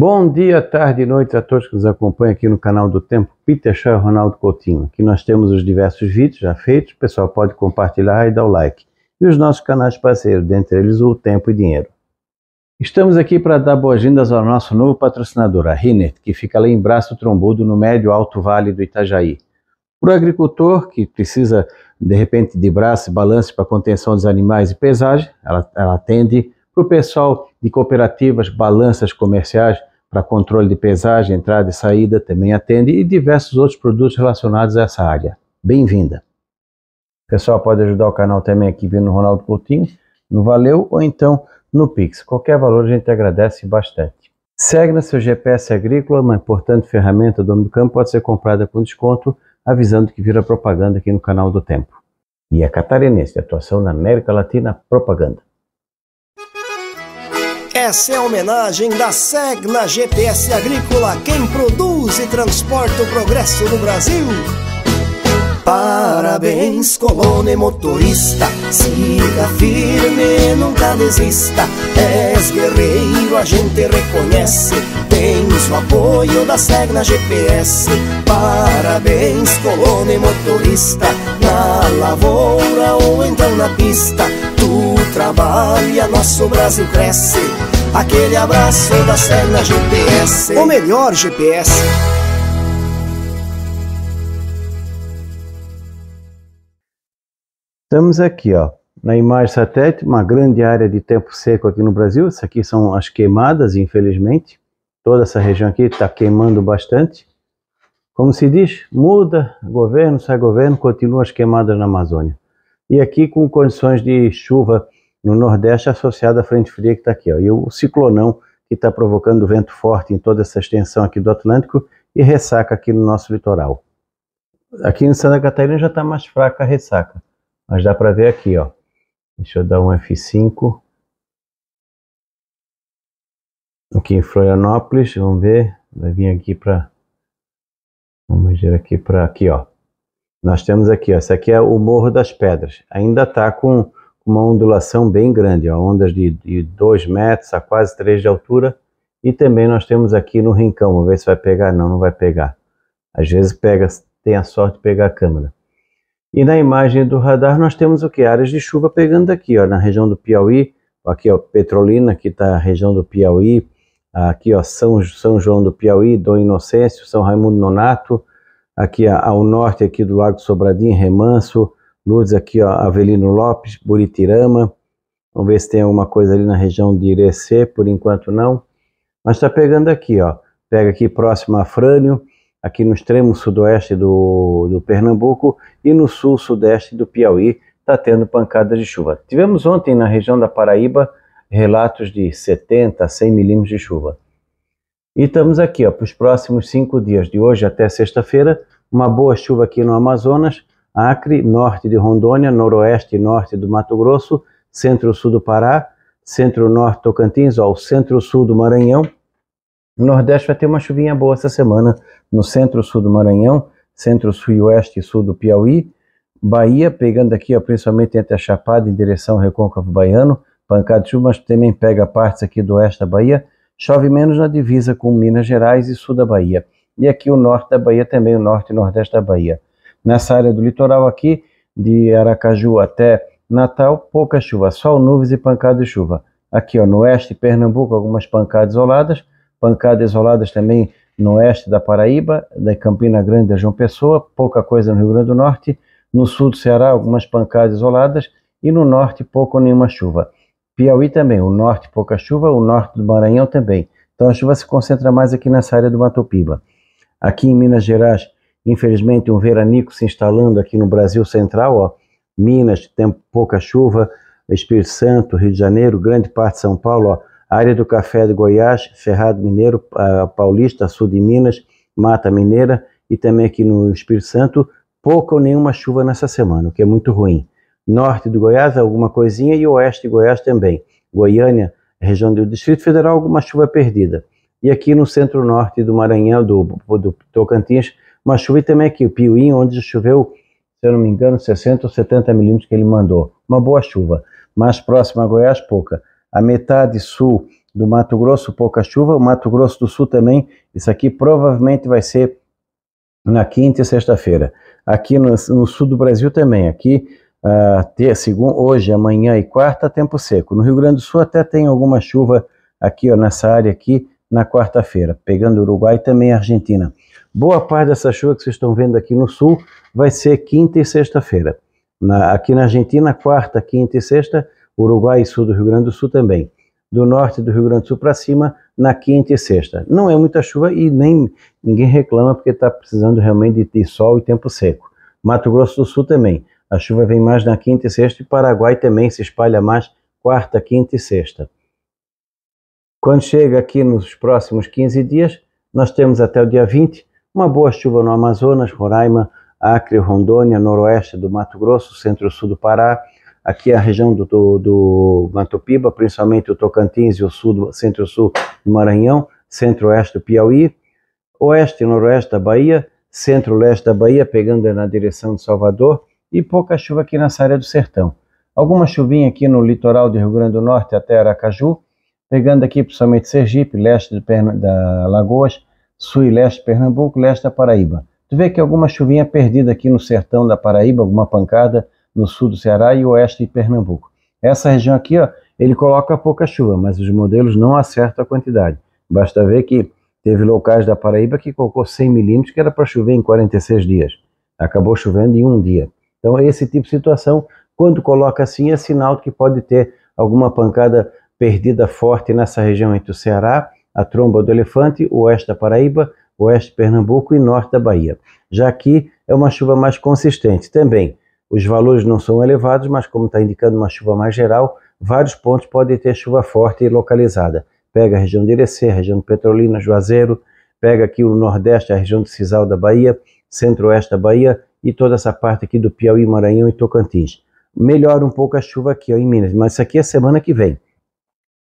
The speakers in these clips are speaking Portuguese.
Bom dia, tarde e noite a todos que nos acompanham aqui no canal do Tempo, Peter Shaw e Ronaldo Coutinho. Aqui nós temos os diversos vídeos já feitos, o pessoal pode compartilhar e dar o like. E os nossos canais parceiros, dentre eles o Tempo e Dinheiro. Estamos aqui para dar boas-vindas ao nosso novo patrocinador, a Rinet, que fica lá em Braço Trombudo, no médio alto vale do Itajaí. Para o agricultor que precisa, de repente, de braço e balance para contenção dos animais e pesagem, ela, ela atende. Para o pessoal de cooperativas, balanças comerciais, para controle de pesagem, entrada e saída, também atende, e diversos outros produtos relacionados a essa área. Bem-vinda! Pessoal, pode ajudar o canal também aqui vindo Ronaldo Coutinho, no Valeu ou então no Pix. Qualquer valor a gente agradece bastante. Segna, seu GPS agrícola, uma importante ferramenta do homem do campo, pode ser comprada com desconto, avisando que vira propaganda aqui no canal do Tempo. E a é Catarinense, atuação na América Latina, propaganda. Essa é a homenagem da Segna GPS Agrícola, quem produz e transporta o progresso no Brasil. Parabéns, colônia motorista, siga firme, nunca desista. És guerreiro, a gente reconhece, tens o apoio da Segna GPS. Parabéns, colônia motorista, na lavoura ou então na pista o trabalha, nosso Brasil cresce. Aquele abraço da Serna GPS. O melhor GPS. Estamos aqui, ó, na imagem satélite, uma grande área de tempo seco aqui no Brasil. Isso aqui são as queimadas, infelizmente. Toda essa região aqui está queimando bastante. Como se diz, muda governo, sai governo, continua as queimadas na Amazônia. E aqui com condições de chuva no Nordeste associada à frente fria que está aqui. Ó. E o ciclonão que está provocando vento forte em toda essa extensão aqui do Atlântico e ressaca aqui no nosso litoral. Aqui em Santa Catarina já está mais fraca a ressaca, mas dá para ver aqui, ó. Deixa eu dar um F5. Aqui em Florianópolis, vamos ver, vai vir aqui para, vamos ver aqui para aqui, ó. Nós temos aqui, ó, esse aqui é o Morro das Pedras. Ainda está com uma ondulação bem grande, ó, ondas de, 2 metros a quase 3 de altura. E também nós temos aqui no rincão, vamos ver se vai pegar. Não, não vai pegar. Às vezes pega, tem a sorte de pegar a câmera. E na imagem do radar nós temos o que? Áreas de chuva pegando aqui, ó, na região do Piauí. Aqui, ó, Petrolina, aqui está a região do Piauí. Aqui, ó, São, São João do Piauí, Dom Inocêncio, São Raimundo Nonato, aqui ao norte aqui do Lago Sobradinho, Remanso, Lourdes aqui ó, Avelino Lopes, Buritirama, vamos ver se tem alguma coisa ali na região de Irecê, por enquanto não, mas está pegando aqui ó, pega aqui próximo a Frânio, aqui no extremo sudoeste do, do Pernambuco e no sul-sudeste do Piauí está tendo pancadas de chuva. Tivemos ontem na região da Paraíba relatos de 70 a 100 milímetros de chuva. E estamos aqui para os próximos cinco dias, de hoje até sexta-feira, uma boa chuva aqui no Amazonas, Acre, norte de Rondônia, noroeste e norte do Mato Grosso, centro-sul do Pará, centro-norte Tocantins, ó, o centro-sul do Maranhão. O Nordeste vai ter uma chuvinha boa essa semana no centro-sul do Maranhão, centro-sul e oeste e sul do Piauí, Bahia, pegando aqui, ó, principalmente entre a Chapada em direção ao Recôncavo Baiano, pancada de chuva, mas também pega partes aqui do oeste da Bahia, Chove menos na divisa com Minas Gerais e sul da Bahia. E aqui o norte da Bahia também, o norte e nordeste da Bahia. Nessa área do litoral aqui, de Aracaju até Natal, pouca chuva, sol, nuvens e pancada de chuva. Aqui ó, no oeste de Pernambuco, algumas pancadas isoladas, pancadas isoladas também no oeste da Paraíba, da Campina Grande da João Pessoa, pouca coisa no Rio Grande do Norte, no sul do Ceará, algumas pancadas isoladas, e no norte, pouco ou nenhuma chuva. Piauí também, o norte pouca chuva, o norte do Maranhão também. Então a chuva se concentra mais aqui nessa área do Mato Piba. Aqui em Minas Gerais, infelizmente, um veranico se instalando aqui no Brasil Central, ó. Minas tem pouca chuva, Espírito Santo, Rio de Janeiro, grande parte de São Paulo, ó. Área do café de Goiás, Ferrado Mineiro, Paulista, sul de Minas, Mata Mineira e também aqui no Espírito Santo, pouca ou nenhuma chuva nessa semana, o que é muito ruim norte do Goiás alguma coisinha e oeste de Goiás também. Goiânia, região do Distrito Federal, alguma chuva perdida. E aqui no centro-norte do Maranhão, do, do Tocantins, uma chuva e também aqui, o Piuí, onde choveu, se eu não me engano, 60 ou 70 milímetros que ele mandou. Uma boa chuva. Mais próxima a Goiás, pouca. A metade sul do Mato Grosso, pouca chuva. O Mato Grosso do Sul também. Isso aqui provavelmente vai ser na quinta e sexta-feira. Aqui no, no sul do Brasil também. Aqui Uh, ah, ter, segundo, hoje, amanhã e quarta, tempo seco. No Rio Grande do Sul até tem alguma chuva aqui, ó, nessa área aqui, na quarta-feira, pegando Uruguai e também Argentina. Boa parte dessa chuva que vocês estão vendo aqui no sul vai ser quinta e sexta-feira. aqui na Argentina, quarta, quinta e sexta, Uruguai e sul do Rio Grande do Sul também. Do norte do Rio Grande do Sul para cima, na quinta e sexta. Não é muita chuva e nem ninguém reclama porque está precisando realmente de, de sol e tempo seco. Mato Grosso do Sul também. A chuva vem mais na quinta e sexta e Paraguai também se espalha mais quarta, quinta e sexta. Quando chega aqui nos próximos 15 dias, nós temos até o dia 20 uma boa chuva no Amazonas, Roraima, Acre, Rondônia, noroeste do Mato Grosso, centro-sul do Pará, aqui é a região do, do, do Matopiba, principalmente o Tocantins e o sul, centro-sul do Maranhão, centro-oeste do Piauí, oeste e noroeste da Bahia, centro-leste da Bahia, pegando na direção de Salvador, e pouca chuva aqui nessa área do sertão. Alguma chuvinha aqui no litoral do Rio Grande do Norte até Aracaju, pegando aqui principalmente Sergipe, leste da Lagoas, sul e leste de Pernambuco, leste da Paraíba. Tu vê que alguma chuvinha perdida aqui no sertão da Paraíba, alguma pancada no sul do Ceará e oeste de Pernambuco. Essa região aqui, ó, ele coloca pouca chuva, mas os modelos não acertam a quantidade. Basta ver que teve locais da Paraíba que colocou 100 milímetros, que era para chover em 46 dias. Acabou chovendo em um dia. Então, é esse tipo de situação, quando coloca assim, é sinal de que pode ter alguma pancada perdida forte nessa região entre o Ceará, a tromba do elefante, oeste da Paraíba, oeste de Pernambuco e norte da Bahia. Já aqui é uma chuva mais consistente também. Os valores não são elevados, mas como está indicando uma chuva mais geral, vários pontos podem ter chuva forte e localizada. Pega a região de Irecê, região de Petrolina, Juazeiro, pega aqui o Nordeste, a região de Cisal da Bahia, Centro-Oeste da Bahia, e toda essa parte aqui do Piauí, Maranhão e Tocantins. Melhora um pouco a chuva aqui ó, em Minas, mas isso aqui é semana que vem.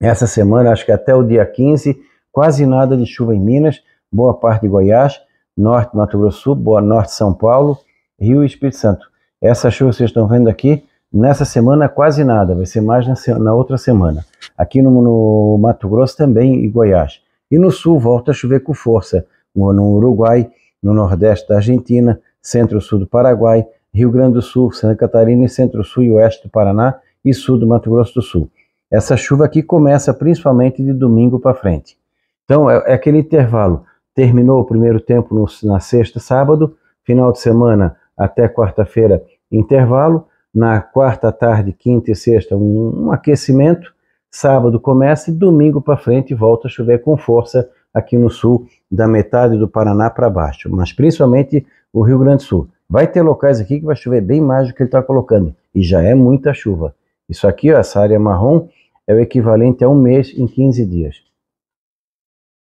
Essa semana, acho que até o dia 15, quase nada de chuva em Minas, boa parte de Goiás, norte Mato Grosso Sul, boa norte São Paulo, Rio e Espírito Santo. Essa chuva vocês estão vendo aqui, nessa semana quase nada, vai ser mais na, na outra semana. Aqui no, no Mato Grosso também e Goiás. E no sul volta a chover com força, no Uruguai, no nordeste da Argentina, centro-sul do Paraguai, Rio Grande do Sul, Santa Catarina e centro-sul e oeste do Paraná e sul do Mato Grosso do Sul. Essa chuva aqui começa principalmente de domingo para frente. Então é, é, aquele intervalo. Terminou o primeiro tempo no, na sexta, sábado, final de semana até quarta-feira, intervalo. Na quarta, tarde, quinta e sexta, um, um aquecimento. Sábado começa e domingo para frente volta a chover com força aqui no sul, da metade do Paraná para baixo, mas principalmente o Rio Grande do Sul. Vai ter locais aqui que vai chover bem mais do que ele está colocando, e já é muita chuva. Isso aqui, ó, essa área marrom, é o equivalente a um mês em 15 dias.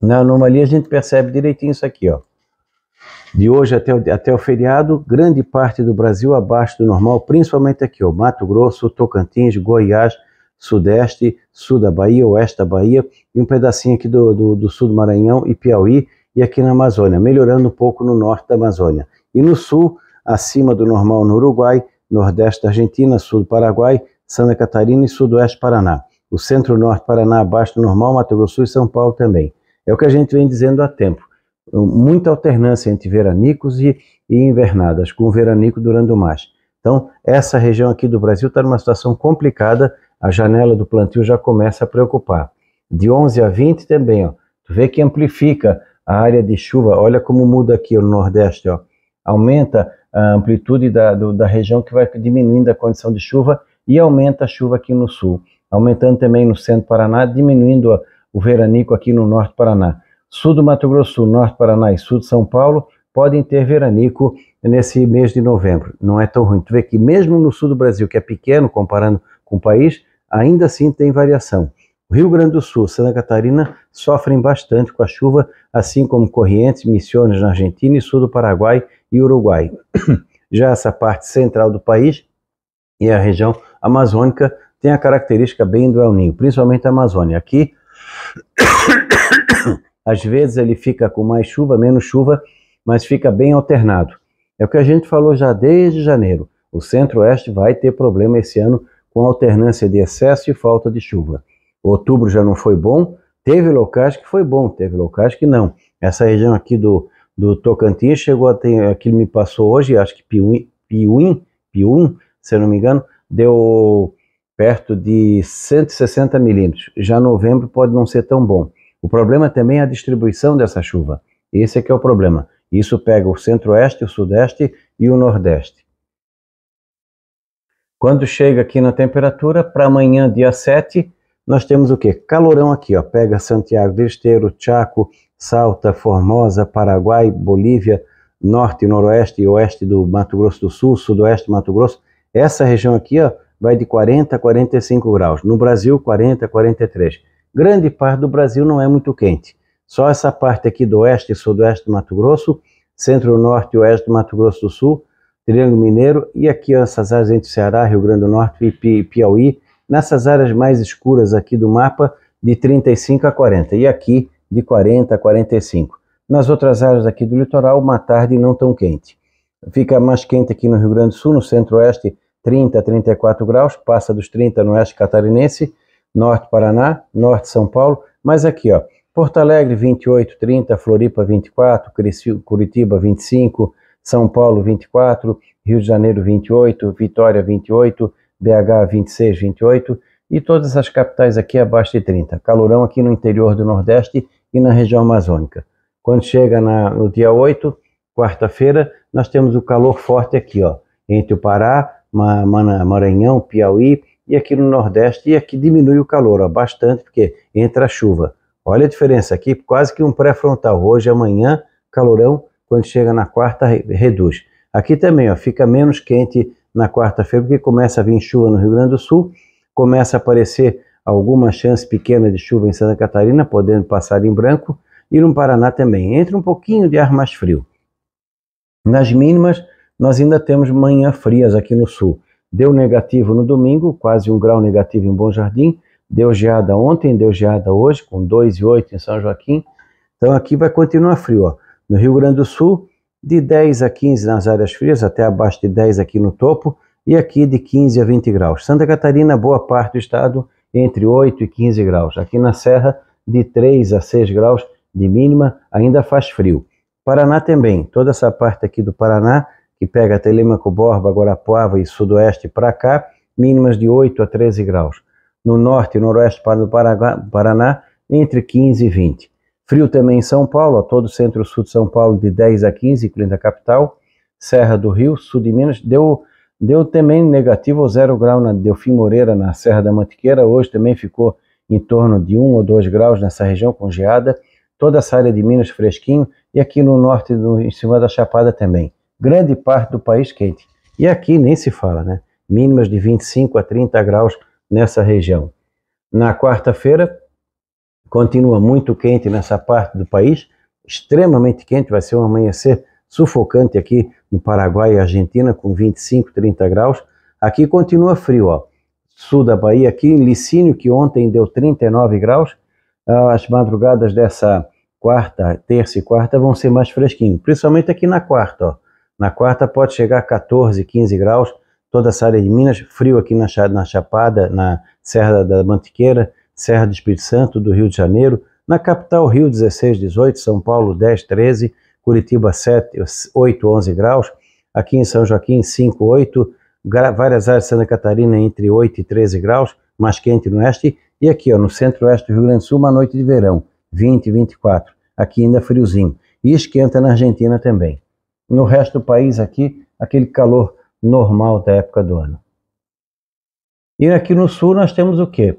Na anomalia a gente percebe direitinho isso aqui, ó. De hoje até o, até o feriado, grande parte do Brasil abaixo do normal, principalmente aqui, ó, Mato Grosso, Tocantins, Goiás, Sudeste, Sul da Bahia, Oeste da Bahia, e um pedacinho aqui do, do, do Sul do Maranhão e Piauí, e aqui na Amazônia, melhorando um pouco no norte da Amazônia e no sul, acima do normal no Uruguai, nordeste da Argentina, sul do Paraguai, Santa Catarina e sudoeste do Paraná. O centro-norte Paraná abaixo do normal, Mato Grosso e São Paulo também. É o que a gente vem dizendo há tempo. Muita alternância entre veranicos e, e invernadas, com o veranico durando mais. Então, essa região aqui do Brasil está numa situação complicada, a janela do plantio já começa a preocupar. De 11 a 20 também, ó. Tu vê que amplifica a área de chuva, olha como muda aqui no Nordeste, ó aumenta a amplitude da, do, da região que vai diminuindo a condição de chuva e aumenta a chuva aqui no sul, aumentando também no centro do Paraná, diminuindo o veranico aqui no norte do Paraná. Sul do Mato Grosso, norte do Paraná e sul de São Paulo podem ter veranico nesse mês de novembro. Não é tão ruim. Tu vê que mesmo no sul do Brasil, que é pequeno comparando com o país, ainda assim tem variação. Rio Grande do Sul, Santa Catarina sofrem bastante com a chuva, assim como Corrientes, Misiones na Argentina e sul do Paraguai e Uruguai. Já essa parte central do país e a região amazônica tem a característica bem do El Ninho, principalmente a Amazônia. Aqui, às vezes ele fica com mais chuva, menos chuva, mas fica bem alternado. É o que a gente falou já desde janeiro. O centro-oeste vai ter problema esse ano com alternância de excesso e falta de chuva. Outubro já não foi bom, teve locais que foi bom, teve locais que não. Essa região aqui do do Tocantins, chegou a ter, aquilo me passou hoje, acho que Piuí, Piuí, se eu não me engano, deu perto de 160 milímetros. Já novembro pode não ser tão bom. O problema também é a distribuição dessa chuva. Esse é que é o problema. Isso pega o centro-oeste, o sudeste e o nordeste. Quando chega aqui na temperatura, para amanhã, dia 7, nós temos o que? Calorão aqui, ó. Pega Santiago de Esteiro, Chaco, Salta, Formosa, Paraguai, Bolívia, norte, noroeste e oeste do Mato Grosso do Sul, sudoeste do Mato Grosso. Essa região aqui ó, vai de 40 a 45 graus. No Brasil, 40 a 43. Grande parte do Brasil não é muito quente. Só essa parte aqui do oeste e sudoeste do Mato Grosso, centro-norte e oeste do Mato Grosso do Sul, Triângulo Mineiro e aqui ó, essas áreas entre Ceará, Rio Grande do Norte e Piauí, nessas áreas mais escuras aqui do mapa, de 35 a 40. E aqui de 40 a 45. Nas outras áreas aqui do litoral, uma tarde não tão quente. Fica mais quente aqui no Rio Grande do Sul, no centro-oeste, 30 a 34 graus, passa dos 30 no oeste catarinense, norte Paraná, norte São Paulo, mas aqui, ó, Porto Alegre 28, 30, Floripa 24, Curitiba 25, São Paulo 24, Rio de Janeiro 28, Vitória 28, BH 26, 28 e todas as capitais aqui abaixo de 30. Calorão aqui no interior do Nordeste e na região amazônica. Quando chega na, no dia 8, quarta-feira, nós temos o calor forte aqui, ó, entre o Pará, Maranhão, Piauí e aqui no Nordeste, e aqui diminui o calor ó, bastante, porque entra a chuva. Olha a diferença aqui, quase que um pré-frontal. Hoje, amanhã, calorão, quando chega na quarta, reduz. Aqui também, ó, fica menos quente na quarta-feira, porque começa a vir chuva no Rio Grande do Sul, começa a aparecer alguma chance pequena de chuva em Santa Catarina, podendo passar em branco, e no Paraná também. Entra um pouquinho de ar mais frio. Nas mínimas, nós ainda temos manhã frias aqui no sul. Deu negativo no domingo, quase um grau negativo em Bom Jardim. Deu geada ontem, deu geada hoje, com 2,8 em São Joaquim. Então aqui vai continuar frio. Ó. No Rio Grande do Sul, de 10 a 15 nas áreas frias, até abaixo de 10 aqui no topo, e aqui de 15 a 20 graus. Santa Catarina, boa parte do estado, entre 8 e 15 graus. Aqui na Serra, de 3 a 6 graus de mínima, ainda faz frio. Paraná também, toda essa parte aqui do Paraná, que pega Telemaco Borba, Guarapuava e Sudoeste para cá, mínimas de 8 a 13 graus. No norte e noroeste do Paraná, entre 15 e 20. Frio também em São Paulo, todo o centro-sul de São Paulo, de 10 a 15, incluindo a capital. Serra do Rio, sul de Minas, deu Deu também negativo ao zero grau na Delfim Moreira, na Serra da Mantiqueira. Hoje também ficou em torno de um ou dois graus nessa região congeada. Toda essa área de Minas fresquinho e aqui no norte, do, em cima da Chapada também. Grande parte do país quente. E aqui nem se fala, né? Mínimas de 25 a 30 graus nessa região. Na quarta-feira, continua muito quente nessa parte do país, extremamente quente, vai ser um amanhecer sufocante aqui no Paraguai e Argentina, com 25, 30 graus. Aqui continua frio, ó. Sul da Bahia, aqui em Licínio, que ontem deu 39 graus. Ah, as madrugadas dessa quarta, terça e quarta vão ser mais fresquinho, principalmente aqui na quarta, ó. Na quarta pode chegar a 14, 15 graus, toda essa área de Minas, frio aqui na, na Chapada, na Serra da Mantiqueira, Serra do Espírito Santo, do Rio de Janeiro, na capital Rio 16, 18, São Paulo 10, 13, Curitiba 7, 8, 11 graus, aqui em São Joaquim 5, 8, várias áreas de Santa Catarina entre 8 e 13 graus, mais quente no oeste, e aqui ó, no centro-oeste do Rio Grande do Sul, uma noite de verão, 20 24, aqui ainda friozinho, e esquenta na Argentina também. No resto do país aqui, aquele calor normal da época do ano. E aqui no sul nós temos o quê?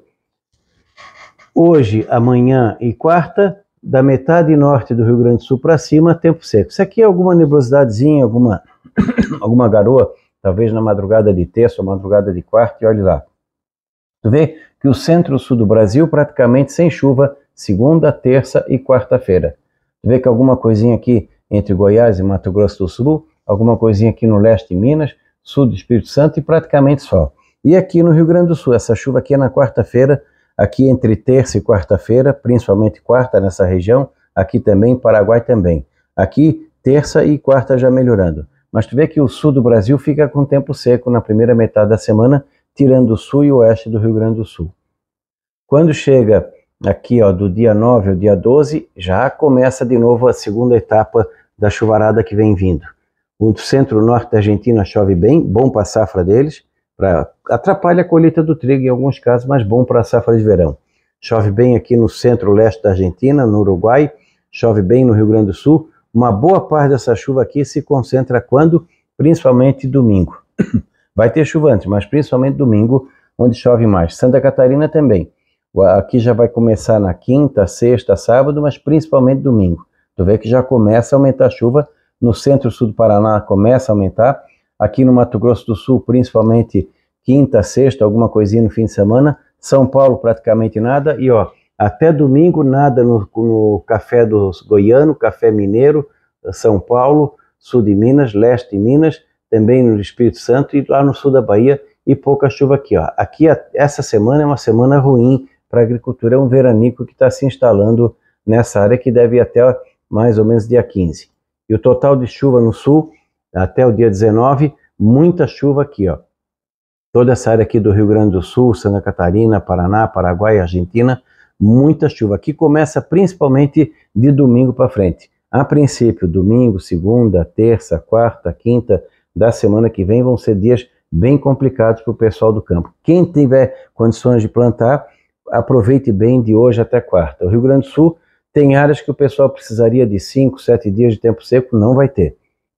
Hoje, amanhã e quarta, da metade norte do Rio Grande do Sul para cima, tempo seco. isso aqui é alguma nebulosidadezinha, alguma, alguma garoa, talvez na madrugada de terça ou madrugada de quarta, e olhe lá. Tu vê que o centro-sul do Brasil praticamente sem chuva, segunda, terça e quarta-feira. Tu vê que alguma coisinha aqui entre Goiás e Mato Grosso do Sul, alguma coisinha aqui no leste de Minas, sul do Espírito Santo e praticamente sol. E aqui no Rio Grande do Sul, essa chuva aqui é na quarta-feira, aqui entre terça e quarta-feira, principalmente quarta nessa região, aqui também, Paraguai também. Aqui, terça e quarta já melhorando. Mas tu vê que o sul do Brasil fica com tempo seco na primeira metade da semana, tirando o sul e o oeste do Rio Grande do Sul. Quando chega aqui, ó, do dia 9 ao dia 12, já começa de novo a segunda etapa da chuvarada que vem vindo. O centro-norte da Argentina chove bem, bom para a safra deles. Pra, atrapalha a colheita do trigo em alguns casos, mas bom para a safra de verão. Chove bem aqui no centro-leste da Argentina, no Uruguai, chove bem no Rio Grande do Sul. Uma boa parte dessa chuva aqui se concentra quando? Principalmente domingo. Vai ter chuva antes, mas principalmente domingo, onde chove mais. Santa Catarina também. Aqui já vai começar na quinta, sexta, sábado, mas principalmente domingo. Tu vê que já começa a aumentar a chuva. No centro-sul do Paraná começa a aumentar aqui no Mato Grosso do Sul, principalmente quinta, sexta, alguma coisinha no fim de semana. São Paulo, praticamente nada. E ó, até domingo, nada no, no café dos goiano, café mineiro, São Paulo, sul de Minas, leste de Minas, também no Espírito Santo e lá no sul da Bahia. E pouca chuva aqui, ó. Aqui, essa semana é uma semana ruim para a agricultura. É um veranico que está se instalando nessa área que deve ir até mais ou menos dia 15. E o total de chuva no sul até o dia 19, muita chuva aqui, ó. Toda essa área aqui do Rio Grande do Sul, Santa Catarina, Paraná, Paraguai, Argentina, muita chuva. Aqui começa principalmente de domingo para frente. A princípio, domingo, segunda, terça, quarta, quinta da semana que vem vão ser dias bem complicados para o pessoal do campo. Quem tiver condições de plantar, aproveite bem de hoje até quarta. O Rio Grande do Sul tem áreas que o pessoal precisaria de 5, 7 dias de tempo seco, não vai ter.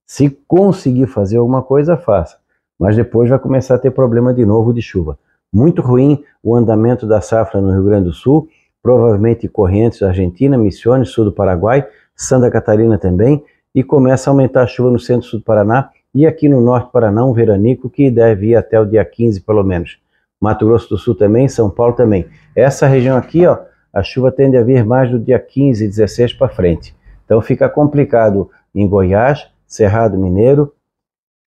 Se conseguir fazer alguma coisa, faça. Mas depois vai começar a ter problema de novo de chuva. Muito ruim o andamento da safra no Rio Grande do Sul, provavelmente Correntes, Argentina, Misiones, sul do Paraguai, Santa Catarina também, e começa a aumentar a chuva no centro-sul do Paraná e aqui no norte do Paraná, um veranico que deve ir até o dia 15 pelo menos. Mato Grosso do Sul também, São Paulo também. Essa região aqui, ó, a chuva tende a vir mais do dia 15, 16 para frente. Então fica complicado em Goiás, Cerrado Mineiro,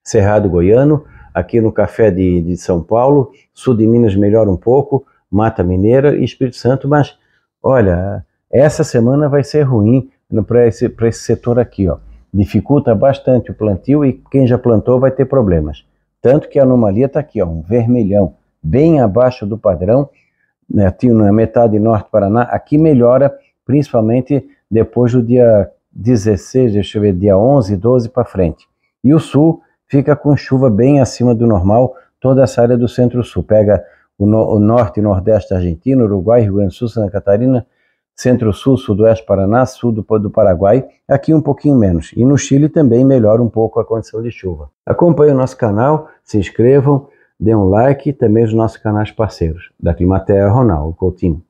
Cerrado Goiano, aqui no Café de, de São Paulo, sul de Minas melhora um pouco, Mata Mineira e Espírito Santo, mas olha, essa semana vai ser ruim para esse, esse setor aqui, ó. Dificulta bastante o plantio e quem já plantou vai ter problemas. Tanto que a anomalia está aqui, ó, um vermelhão, bem abaixo do padrão, né, na metade norte do Paraná, aqui melhora, principalmente depois do dia 16, deixa eu ver, dia 11, 12 para frente. E o sul fica com chuva bem acima do normal, toda essa área do centro-sul. Pega o, no, o, norte e nordeste argentino, Uruguai, Rio Grande do Sul, Santa Catarina, centro-sul, sudoeste Paraná, sul do, do Paraguai, aqui um pouquinho menos. E no Chile também melhora um pouco a condição de chuva. Acompanhe o nosso canal, se inscrevam, dê um like e também os nossos canais parceiros. Da Climatea, Ronaldo Coutinho.